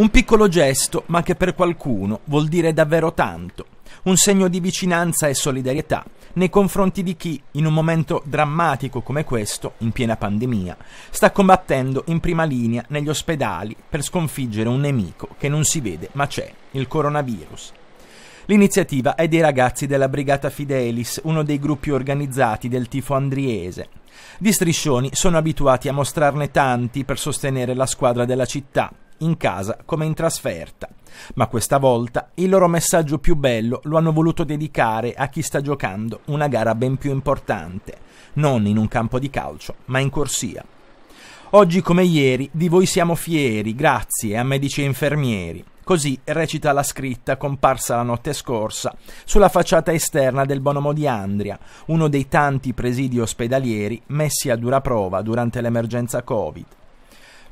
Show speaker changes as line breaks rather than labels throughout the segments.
Un piccolo gesto, ma che per qualcuno vuol dire davvero tanto. Un segno di vicinanza e solidarietà nei confronti di chi, in un momento drammatico come questo, in piena pandemia, sta combattendo in prima linea negli ospedali per sconfiggere un nemico che non si vede ma c'è, il coronavirus. L'iniziativa è dei ragazzi della Brigata Fidelis, uno dei gruppi organizzati del tifo andriese. Gli striscioni sono abituati a mostrarne tanti per sostenere la squadra della città, in casa come in trasferta. Ma questa volta il loro messaggio più bello lo hanno voluto dedicare a chi sta giocando una gara ben più importante, non in un campo di calcio, ma in corsia. Oggi come ieri di voi siamo fieri, grazie a medici e infermieri. Così recita la scritta comparsa la notte scorsa sulla facciata esterna del Bonomo di Andria, uno dei tanti presidi ospedalieri messi a dura prova durante l'emergenza Covid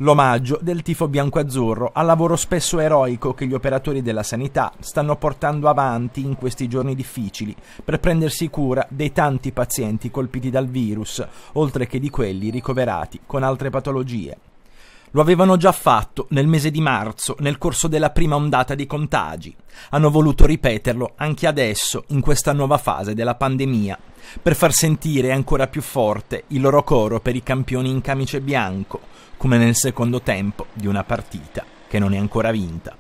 L'omaggio del tifo bianco-azzurro al lavoro spesso eroico che gli operatori della sanità stanno portando avanti in questi giorni difficili per prendersi cura dei tanti pazienti colpiti dal virus, oltre che di quelli ricoverati con altre patologie. Lo avevano già fatto nel mese di marzo, nel corso della prima ondata di contagi. Hanno voluto ripeterlo anche adesso, in questa nuova fase della pandemia per far sentire ancora più forte il loro coro per i campioni in camice bianco, come nel secondo tempo di una partita che non è ancora vinta.